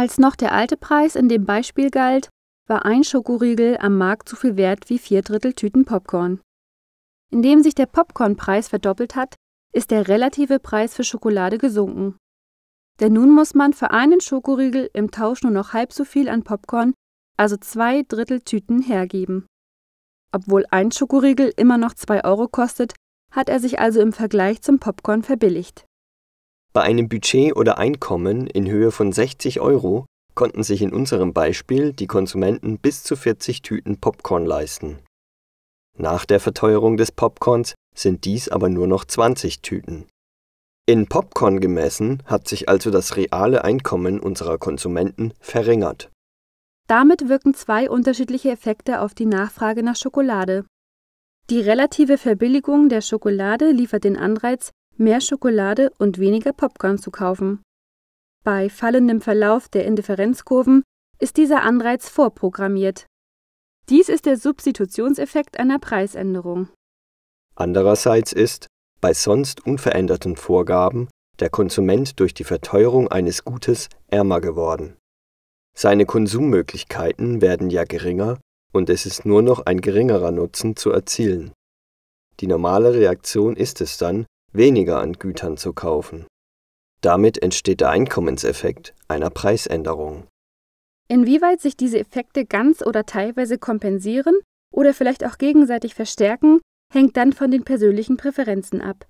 Als noch der alte Preis in dem Beispiel galt, war ein Schokoriegel am Markt so viel wert wie vier Drittel Tüten Popcorn. Indem sich der Popcornpreis verdoppelt hat, ist der relative Preis für Schokolade gesunken. Denn nun muss man für einen Schokoriegel im Tausch nur noch halb so viel an Popcorn, also zwei Drittel Tüten, hergeben. Obwohl ein Schokoriegel immer noch zwei Euro kostet, hat er sich also im Vergleich zum Popcorn verbilligt. Bei einem Budget oder Einkommen in Höhe von 60 Euro konnten sich in unserem Beispiel die Konsumenten bis zu 40 Tüten Popcorn leisten. Nach der Verteuerung des Popcorns sind dies aber nur noch 20 Tüten. In Popcorn gemessen hat sich also das reale Einkommen unserer Konsumenten verringert. Damit wirken zwei unterschiedliche Effekte auf die Nachfrage nach Schokolade. Die relative Verbilligung der Schokolade liefert den Anreiz, mehr Schokolade und weniger Popcorn zu kaufen. Bei fallendem Verlauf der Indifferenzkurven ist dieser Anreiz vorprogrammiert. Dies ist der Substitutionseffekt einer Preisänderung. Andererseits ist, bei sonst unveränderten Vorgaben, der Konsument durch die Verteuerung eines Gutes ärmer geworden. Seine Konsummöglichkeiten werden ja geringer und es ist nur noch ein geringerer Nutzen zu erzielen. Die normale Reaktion ist es dann, weniger an Gütern zu kaufen. Damit entsteht der Einkommenseffekt einer Preisänderung. Inwieweit sich diese Effekte ganz oder teilweise kompensieren oder vielleicht auch gegenseitig verstärken, hängt dann von den persönlichen Präferenzen ab.